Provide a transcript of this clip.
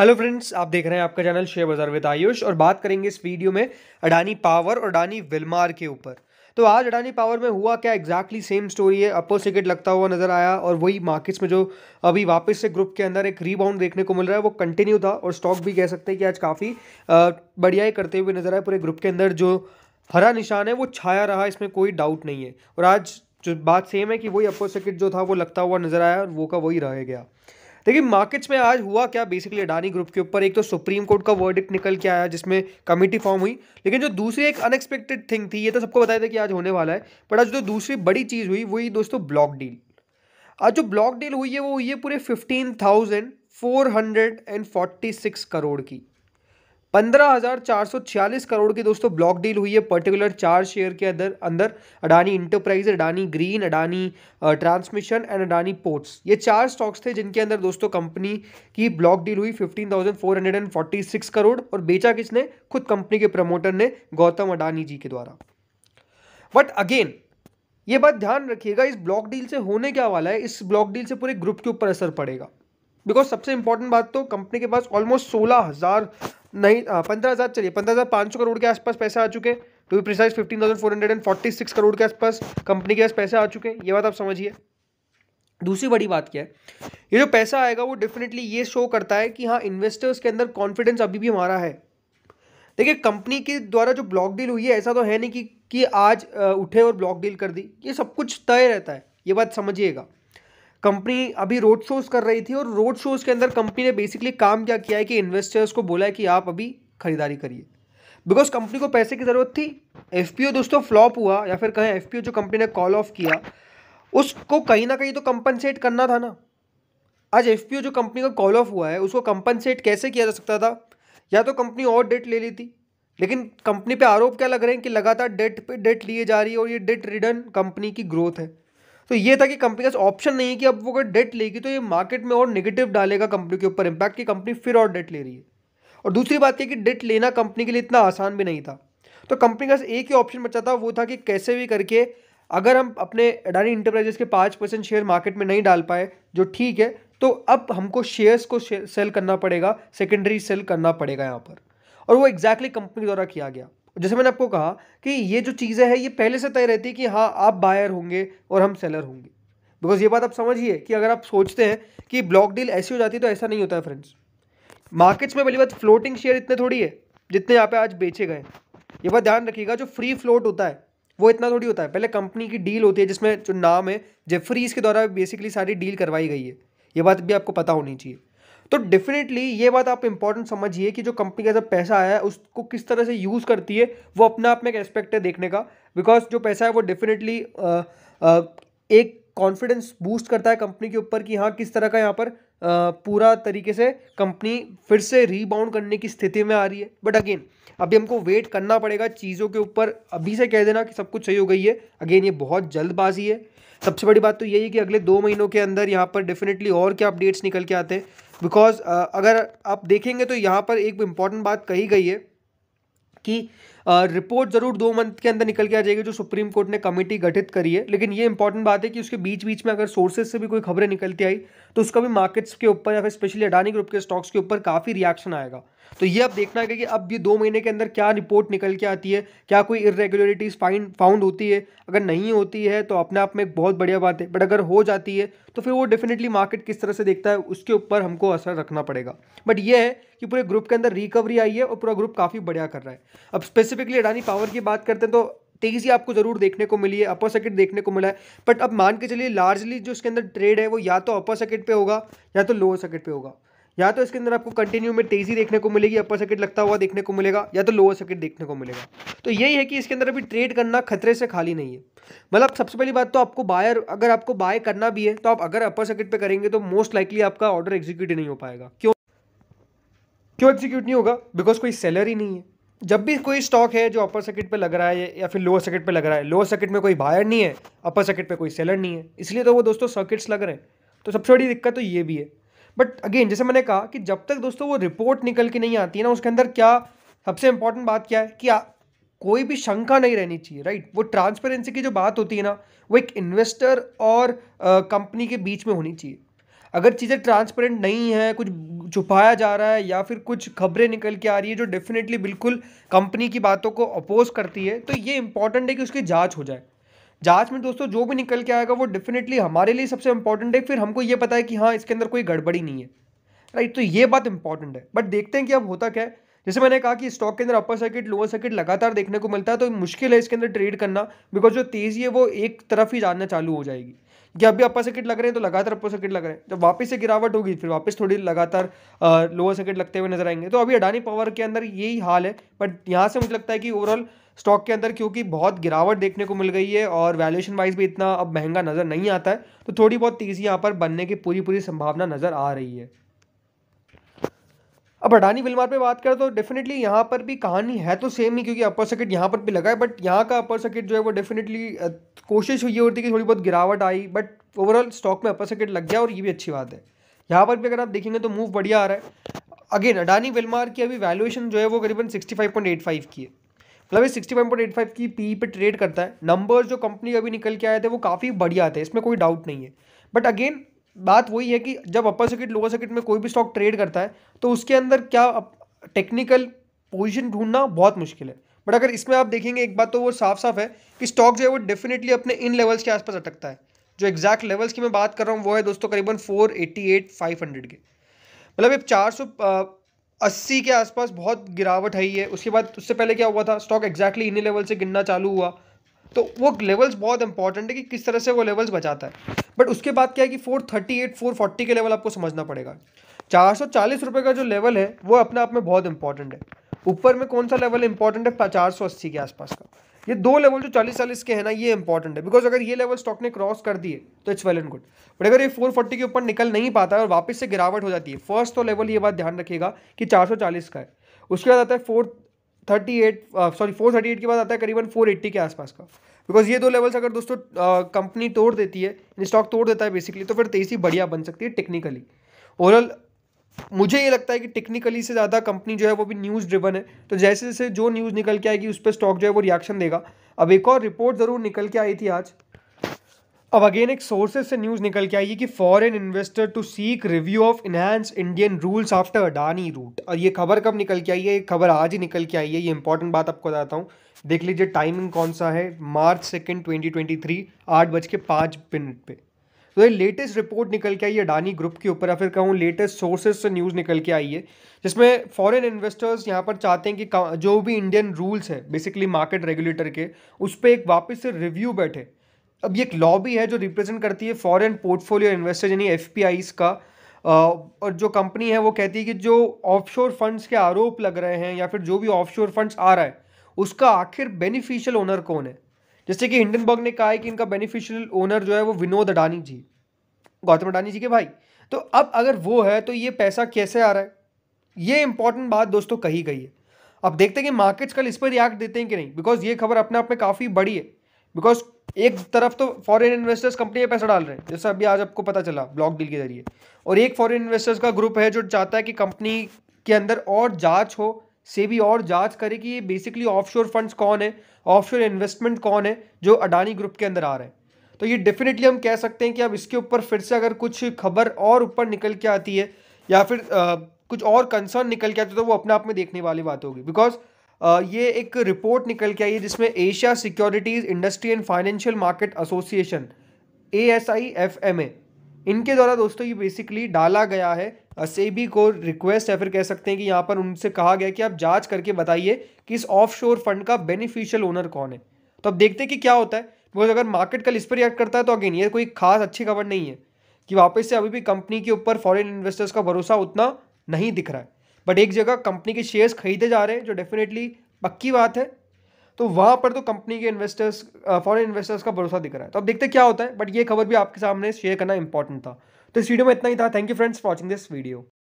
hello friends आप देख रहे हैं आपका चैनल शेयर बाजार विद आयुष और बात करेंगे इस वीडियो में अडानी पावर और अडानी विलमार के ऊपर तो आज अडानी पावर में हुआ क्या एग्जैक्टली सेम स्टोरी है अपर सिकेट लगता हुआ नजर आया और वही मार्केट्स में जो अभी वापस से ग्रुप के अंदर एक रीबाउंड देखने को मिल रहा है वो कंटिन्यू था और स्टॉक भी कह सकते हैं कि आज काफ़ी बढ़िया ही करते हुए नजर आए पूरे ग्रुप के अंदर जो हरा निशान है वो छाया रहा इसमें कोई डाउट नहीं है और आज जो बात सेम है कि वही अपर सिकेट जो था वो लगता हुआ नजर आया और वो का वही रह गया देखिए मार्केट्स में आज हुआ क्या बेसिकली अडानी ग्रुप के ऊपर एक तो सुप्रीम कोर्ट का वर्डिक्ट निकल के आया जिसमें कमेटी फॉर्म हुई लेकिन जो दूसरी एक अनएक्सपेक्टेड थिंग थी ये तो सबको बताया था कि आज होने वाला है बट आज जो दूसरी बड़ी चीज़ हुई वही दोस्तों ब्लॉक डील आज जो ब्लॉक डील हुई है वो हुई है पूरे fifteen thousand four hundred and forty six crore की पंद्रह करोड़ की दोस्तों ब्लॉक डील हुई है पर्टिकुलर चार शेयर के अंदर अंदर Adani enterprise Adani green Adani transmission and Adani ports ये चार स्टॉक्स थे जिनके अंदर दोस्तों कंपनी की ब्लॉक डील हुई 15,446 करोड़ और बेचा किसने खुद कंपनी के प्रमोटर ने गौतम अडानी जी के द्वारा बट अगेन ये बात ध्यान रखिएगा इस ब्लॉक डील से होने क्या वाला है इस ब्लॉक डील से पूरे ग्रुप के ऊपर असर पड़ेगा बिकॉज सबसे इंपॉर्टेंट बात तो कंपनी के पास ऑलमोस्ट सोलह हज़ार नहीं हाँ, पंद्रह हज़ार चलिए पंद्रह हज़ार पाँच सौ करोड़ के आसपास पैसे आ चुके to be precise fifteen thousand four hundred and forty six crore के आसपास कंपनी के पास पैसे आ चुके हैं ये बात आप समझिए दूसरी बड़ी बात क्या है ये जो पैसा आएगा वो डेफिनेटली ये शो करता है कि हाँ इन्वेस्टर्स के अंदर कॉन्फिडेंस अभी भी हमारा है देखिए कंपनी के द्वारा जो ब्लॉक डील हुई है ऐसा तो है नहीं कि कि आज उठे और ब्लॉक डील कर दी ये सब कुछ तय रहता है ये बात समझिएगा कंपनी अभी रोड शोज कर रही थी और रोड शोज के अंदर कंपनी ने बेसिकली काम क्या किया है कि इन्वेस्टर्स को बोला है कि आप अभी खरीदारी करिए बिकॉज कंपनी को पैसे की ज़रूरत थी एफ दोस्तों फ्लॉप हुआ या फिर कहें एफ जो कंपनी ने कॉल ऑफ किया उसको कहीं ना कहीं तो कंपनसेट करना था ना आज एफ जो कंपनी का कॉल ऑफ हुआ है उसको कंपनसेट कैसे किया जा सकता था या तो कंपनी और डेट ले ली थी लेकिन कंपनी पे आरोप क्या लग रहे हैं कि लगातार डेट पे डेट लिए जा रही है और ये डेट रिटर्न कंपनी की ग्रोथ है तो ये था कि कंपनी का ऑप्शन नहीं है कि अब वो अगर डेट लेगी तो ये मार्केट में और निगेटिव डालेगा कंपनी के ऊपर इम्पैक्ट की कंपनी फिर और डेट ले रही है और दूसरी बात यह कि डेट लेना कंपनी के लिए इतना आसान भी नहीं था तो कंपनी का एक ही ऑप्शन बचा था वो था कि कैसे भी करके अगर हम अपने अडानी इंटरप्राइजेस के पाँच परसेंट शेयर मार्केट में नहीं डाल पाए जो ठीक है तो अब हमको शेयर्स को सेल करना पड़ेगा सेकेंडरी सेल करना पड़ेगा यहाँ पर और वो एग्जैक्टली exactly कंपनी द्वारा किया गया जैसे मैंने आपको कहा कि ये जो चीज़ें हैं ये पहले से तय रहती है कि हाँ आप बायर होंगे और हम सेलर होंगे बिकॉज ये बात आप समझिए कि अगर आप सोचते हैं कि ब्लॉक डील ऐसी हो जाती है तो ऐसा नहीं होता है फ्रेंड्स मार्केट्स में पहली बात फ्लोटिंग शेयर इतने थोड़ी है जितने यहाँ पे आज बेचे गए ये बात ध्यान रखिएगा जो फ्री फ्लोट होता है वो इतना थोड़ी होता है पहले कंपनी की डील होती है जिसमें जो नाम है जेफरीज के द्वारा बेसिकली सारी डील करवाई गई है ये बात भी आपको पता होनी चाहिए तो डेफिनेटली ये बात आप इंपॉर्टेंट समझिए कि जो कंपनी का जब पैसा आया है उसको किस तरह से यूज़ करती है वो अपने आप में एक एस्पेक्ट है देखने का बिकॉज जो पैसा है वो डेफिनेटली एक कॉन्फिडेंस बूस्ट करता है कंपनी के ऊपर कि हाँ किस तरह का यहाँ पर पूरा तरीके से कंपनी फिर से रीबाउंड करने की स्थिति में आ रही है बट अगेन अभी हमको वेट करना पड़ेगा चीज़ों के ऊपर अभी से कह देना कि सब कुछ सही हो गई है अगेन ये बहुत जल्दबाजी है सबसे बड़ी बात तो यही है कि अगले दो महीनों के अंदर यहाँ पर डेफिनेटली और क्या अपडेट्स निकल के आते हैं बिकॉज uh, अगर आप देखेंगे तो यहाँ पर एक इम्पॉर्टेंट बात कही गई है कि रिपोर्ट ज़रूर दो मंथ के अंदर निकल के आ जाएगी जो सुप्रीम कोर्ट ने कमेटी गठित करी है लेकिन ये इंपॉर्टेंट बात है कि उसके बीच बीच में अगर सोर्सेज से भी कोई खबरें निकलती आई तो उसका भी मार्केट्स के ऊपर या फिर स्पेशली अडानी ग्रुप के स्टॉक्स के ऊपर काफ़ी रिएक्शन आएगा तो ये अब देखना है कि अब ये दो महीने के अंदर क्या रिपोर्ट निकल के आती है क्या कोई इरेगुलरिटीज़ फाइन फाउंड होती है अगर नहीं होती है तो अपने आप में एक बहुत बढ़िया बात है बट अगर हो जाती है तो फिर वो डेफिनेटली मार्केट किस तरह से देखता है उसके ऊपर हमको असर रखना पड़ेगा बट ये है कि पूरे ग्रुप के अंदर रिकवरी आई है और पूरा ग्रुप काफ़ी बढ़िया कर रहा है अब स्पेसिफिकली अडानी पावर की बात करते हैं तो तेज़ी आपको ज़रूर देखने को मिली है अपर सर्किट देखने को मिला है बट अब मान के चलिए लार्जली जो इसके अंदर ट्रेड है वो या तो अपर सर्किट पे होगा या तो लोअर सर्किट पे होगा या तो इसके अंदर आपको कंटिन्यू में तेजी देखने को मिलेगी अपर सर्किट लगता हुआ देखने को मिलेगा या तो लोअर सर्किट देखने को मिलेगा तो यही है कि इसके अंदर अभी ट्रेड करना खतरे से खाली नहीं है मतलब सबसे पहली बात तो आपको बायर अगर आपको बाय करना भी है तो आप अगर अपर सर्किट पर करेंगे तो मोस्ट लाइकली आपका ऑर्डर एग्जीक्यूट नहीं हो पाएगा क्यों क्यों एग्जीक्यूट नहीं होगा बिकॉज कोई सेलर ही नहीं है जब भी कोई स्टॉक है जो अपर सर्किट पे लग रहा है या फिर लोअर सर्किट पे लग रहा है लोअर सर्किट में कोई बायर नहीं है अपर सर्किट पे कोई सेलर नहीं है इसलिए तो वो दोस्तों सर्किट्स लग रहे हैं तो सबसे बड़ी दिक्कत तो ये भी है बट अगेन जैसे मैंने कहा कि जब तक दोस्तों वो रिपोर्ट निकल के नहीं आती है ना उसके अंदर क्या सबसे इंपॉर्टेंट बात क्या है कि आ, कोई भी शंका नहीं रहनी चाहिए राइट वो ट्रांसपेरेंसी की जो बात होती है ना वो एक इन्वेस्टर और कंपनी के बीच में होनी चाहिए अगर चीज़ें ट्रांसपेरेंट नहीं है कुछ छुपाया जा रहा है या फिर कुछ खबरें निकल के आ रही है जो डेफिनेटली बिल्कुल कंपनी की बातों को अपोज करती है तो ये इंपॉर्टेंट है कि उसकी जांच हो जाए जांच में दोस्तों जो भी निकल के आएगा वो डेफिनेटली हमारे लिए सबसे इंपॉर्टेंट है फिर हमको ये पता है कि हाँ इसके अंदर कोई गड़बड़ी नहीं है राइट तो ये बात इंपॉर्टेंट है बट देखते हैं कि अब होता क्या है जैसे मैंने कहा कि स्टॉक के अंदर अपर सर्किट लोअर सर्किट लगातार देखने को मिलता है तो मुश्किल है इसके अंदर ट्रेड करना बिकॉज जो तेज़ी है वो एक तरफ ही जानना चालू हो जाएगी कि अभी अपर सर्किट लग रहे हैं तो लगातार अपर सर्किट लग रहे हैं जब वापस से गिरावट होगी फिर वापस थोड़ी लगातार लोअर सर्किट लगते हुए नजर आएंगे तो अभी अडानी पावर के अंदर यही हाल है बट यहाँ से मुझे लगता है कि ओवरऑल स्टॉक के अंदर क्योंकि बहुत गिरावट देखने को मिल गई है और वैल्यूएशन वाइज भी इतना अब महंगा नज़र नहीं आता है तो थोड़ी बहुत तेज़ी यहाँ पर बनने की पूरी पूरी संभावना नज़र आ रही है अब अडानी विलमार पे बात करें तो डेफिनेटली यहाँ पर भी कहानी है तो सेम ही क्योंकि अपर सर्किट यहाँ पर भी लगा है बट यहाँ का अपर सर्किट जो है वो डेफिनेटली कोशिश हुई होती कि थोड़ी बहुत गिरावट आई बट ओवरऑल स्टॉक में अपर सर्किट लग गया और ये भी अच्छी बात है यहाँ पर भी अगर आप देखेंगे तो मूव बढ़िया आ रहा है अगेन अडानी विलमार की अभी वैल्यूएशन जो है वो करीबन sixty five point eight five की है मतलब sixty one point eight five की पी पे ट्रेड करता है नंबर्स जो कंपनी अभी निकल के आए थे वो काफ़ी बढ़िया थे इसमें कोई डाउट नहीं है बट अगेन बात वही है कि जब अपर सर्किट लोअर सर्किट में कोई भी स्टॉक ट्रेड करता है तो उसके अंदर क्या टेक्निकल पोजिशन ढूंढना बहुत मुश्किल है बट अगर इसमें आप देखेंगे एक बात तो वो साफ साफ है कि स्टॉक जो है वो डेफिनेटली अपने इन लेवल्स के आसपास अटकता है जो एग्जैक्ट लेवल्स की मैं बात कर रहा हूँ वो है दोस्तों करीबन four eighty eight five hundred के मतलब ये चार सौ अस्सी के आसपास बहुत गिरावट आई है उसके बाद उससे पहले क्या हुआ था स्टॉक एक्जैक्टली इन्हीं लेवल से गिनना चालू हुआ तो वो लेवल्स बहुत इंपॉर्टेंट है कि किस तरह से वो लेवल्स बचाता है बट उसके बाद क्या है कि four thirty eight four forty के लेवल आपको समझना पड़ेगा चार सौ चालीस रुपये का जो लेवल है वो अपने आप में बहुत इंपॉर्टेंट है ऊपर में कौन सा लेवल इंपॉर्टेंट है चार सौ अस्सी के आसपास का ये दो लेवल जो चालीस चालीस के है ना ये इंपॉर्टेंट है बिकॉज अगर ये लेवल स्टॉक ने क्रॉस कर दिए तो it's well and good but अगर ये फोर फोर्टी के ऊपर निकल नहीं पाता है और वापस से गिरावट हो जाती है फर्स्ट तो लेवल ये बात ध्यान रखिएगा कि चार सौ चालीस का है उसके बाद आता है four thirty eight sorry four thirty eight के बाद आता है करीबन फोर एट्टी के आसपास का बिकॉज ये दो लेवल्स अगर दोस्तों कंपनी तोड़ देती है स्टॉक तोड़ देता है बेसिकली तो फिर तेजी बढ़िया बन सकती है टेक्निकली ओवरऑल मुझे ये लगता है कि टेक्निकली से ज़्यादा कंपनी जो है वो भी न्यूज़ ड्रिवन है तो जैसे जैसे जो न्यूज़ निकल के आएगी उस पर स्टॉक जो है वो रिएक्शन देगा अब एक और रिपोर्ट ज़रूर निकल के आई थी आज अब अगेन एक सोर्सेज से न्यूज़ निकल के आई है कि foreign investor to seek review of enhance Indian rules after Adani rout और ये खबर कब निकल के आई है ये खबर आज ही निकल के आई है ये इंपॉर्टेंट बात आपको बताता हूँ देख लीजिए टाइमिंग कौन सा है March second twenty twenty three आठ बज के पाँच मिनट पर तो ये लेटेस्ट रिपोर्ट निकल के आई है अडानी ग्रुप के ऊपर या फिर कहूँ लेटेस्ट सोर्सेज से न्यूज़ निकल के आई है जिसमें फॉरेन इन्वेस्टर्स यहाँ पर चाहते हैं कि जो भी इंडियन रूल्स है बेसिकली मार्केट रेगुलेटर के उस पर एक वापस से रिव्यू बैठे अब ये एक लॉबी है जो रिप्रेजेंट करती है फॉरेन पोर्टफोलियो इन्वेस्टर यानी एफ का और जो कंपनी है वो कहती है कि जो ऑफशोर फंड्स के आरोप लग रहे हैं या फिर जो भी ऑफशोर फंड्स आ रहा है उसका आखिर बेनिफिशियल ओनर कौन है जैसे कि हिंडनबर्ग ने कहा है कि इनका बेनिफिशियल ओनर जो है वो विनोद अडानी जी गौतम अडानी जी के भाई तो अब अगर वो है तो ये पैसा कैसे आ रहा है ये इंपॉर्टेंट बात दोस्तों कही गई है अब देखते हैं कि मार्केट्स कल इस पर रिएक्ट देते हैं कि नहीं बिकॉज ये खबर अपने आप में काफ़ी बड़ी है बिकॉज एक तरफ तो फॉरेन इन्वेस्टर्स कंपनी में पैसा डाल रहे हैं जैसा अभी आज आपको पता चला ब्लॉक डील के जरिए और एक फॉरेन इन्वेस्टर्स का ग्रुप है जो चाहता है कि कंपनी के अंदर और जांच हो से भी और जांच करे कि ये बेसिकली ऑफशोर फंड्स कौन है ऑफशोर इन्वेस्टमेंट कौन है जो अडानी ग्रुप के अंदर आ रहे हैं तो ये डेफिनेटली हम कह सकते हैं कि अब इसके ऊपर फिर से अगर कुछ खबर और ऊपर निकल के आती है या फिर आ, कुछ और कंसर्न निकल के आती है तो वो अपने आप में देखने वाली बात होगी बिकॉज ये एक रिपोर्ट निकल के आई है जिसमें Asia securities industry and financial market association A S I F M A इनके द्वारा दोस्तों ये बेसिकली डाला गया है सेबी को रिक्वेस्ट है फिर कह सकते हैं कि यहाँ पर उनसे कहा गया कि आप जांच करके बताइए कि इस ऑफशोर फंड का बेनिफिशियल ओनर कौन है तो अब देखते हैं कि क्या होता है बिकॉज अगर मार्केट कल इस पर रिएक्ट करता है तो अगेन ये कोई खास अच्छी खबर नहीं है कि वापस से अभी भी कंपनी के ऊपर फॉरन इन्वेस्टर्स का भरोसा उतना नहीं दिख रहा है बट एक जगह कंपनी के शेयर्स खरीदे जा रहे हैं जो डेफिनेटली पक्की बात है तो वहाँ पर तो कंपनी के इन्वेस्टर्स फॉरेन इन्वेस्टर्स का भरोसा दिख रहा है तो अब देखते क्या होता है बट ये खबर भी आपके सामने शेयर करना इंपॉर्टेंट था तो इस वीडियो में इतना ही था thank you friends watching this video